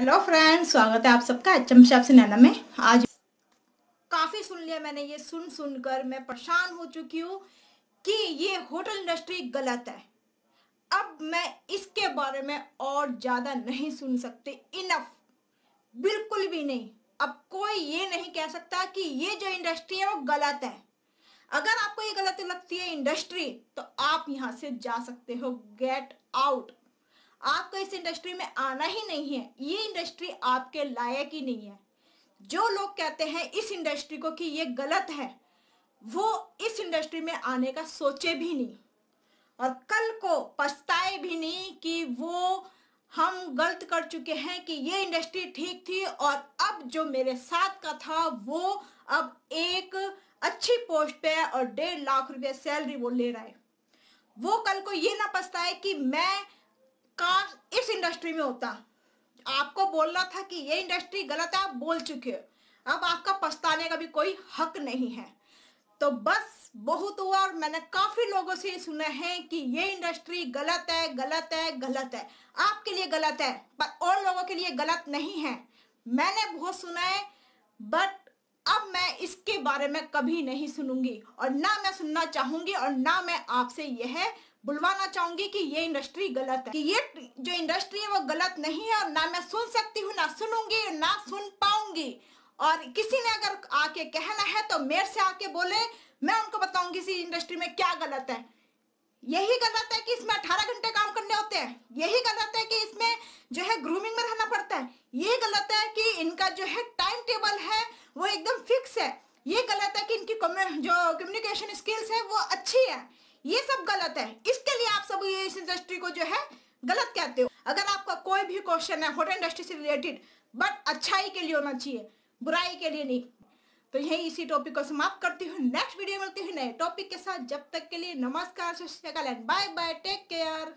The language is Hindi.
हेलो फ्रेंड्स स्वागत है आप सबका एचम शेफ से नैना में आज काफ़ी सुन लिया मैंने ये सुन सुनकर मैं परेशान हो चुकी हूँ कि ये होटल इंडस्ट्री गलत है अब मैं इसके बारे में और ज़्यादा नहीं सुन सकती इनफ बिल्कुल भी नहीं अब कोई ये नहीं कह सकता कि ये जो इंडस्ट्री है वो गलत है अगर आपको ये गलत लगती है इंडस्ट्री तो आप यहाँ से जा सकते हो गेट आउट आपको इस इंडस्ट्री में आना ही नहीं है ये इंडस्ट्री आपके लायक ही नहीं है जो लोग कहते हैं इस इंडस्ट्री को कि ये गलत है वो इस इंडस्ट्री में आने का सोचे भी नहीं और कल को पछताए भी नहीं कि वो हम गलत कर चुके हैं कि ये इंडस्ट्री ठीक थी और अब जो मेरे साथ का था वो अब एक अच्छी पोस्ट पे है और डेढ़ लाख रुपए सैलरी वो ले रहा है वो कल को ये ना पछताए कि मैं का इस इंडस्ट्री में होता आपको बोलना था कि ये इंडस्ट्री गलत है आप बोल चुके हो अब आपका पछताने का भी कोई हक नहीं है तो बस बहुत हुआ और मैंने काफी लोगों से सुना है कि ये इंडस्ट्री गलत है गलत है गलत है आपके लिए गलत है पर और लोगों के लिए गलत नहीं है मैंने बहुत सुना है बट अब मैं इसके बारे में कभी नहीं सुनूंगी और ना मैं सुनना चाहूंगी और ना मैं आपसे यह बुलवाना चाहूंगी कि ये इंडस्ट्री गलत है कि ये जो इंडस्ट्री है वो गलत नहीं है और ना मैं सुन सकती हूँ ना सुनूंगी ना सुन पाऊंगी और किसी ने अगर आके कहना है तो मेरे से आके बोले मैं उनको बताऊंगी इसी इंडस्ट्री में क्या गलत है यही गलत है कि इसमें अठारह घंटे काम करने होते हैं यही गलत है कि इसमें जो है ग्रूमिंग में रहना पड़ता है ये गलत है कि इनका जो है टाइम टेबल है वो एकदम फिक्स है ये गलत है कि इनकी जो कम्युनिकेशन स्किल्स है वो अच्छी है ये सब गलत है इसके लिए आप सब ये इस इंडस्ट्री को जो है गलत कहते हो अगर आपका कोई भी क्वेश्चन है होटल इंडस्ट्री से रिलेटेड बट अच्छाई के लिए होना चाहिए बुराई के लिए नहीं तो यही इसी टॉपिक को समाप्त करती हूँ नेक्स्ट वीडियो मिलती हूँ नए टॉपिक के साथ जब तक के लिए नमस्कार सुश्रीकाल and bye bye take care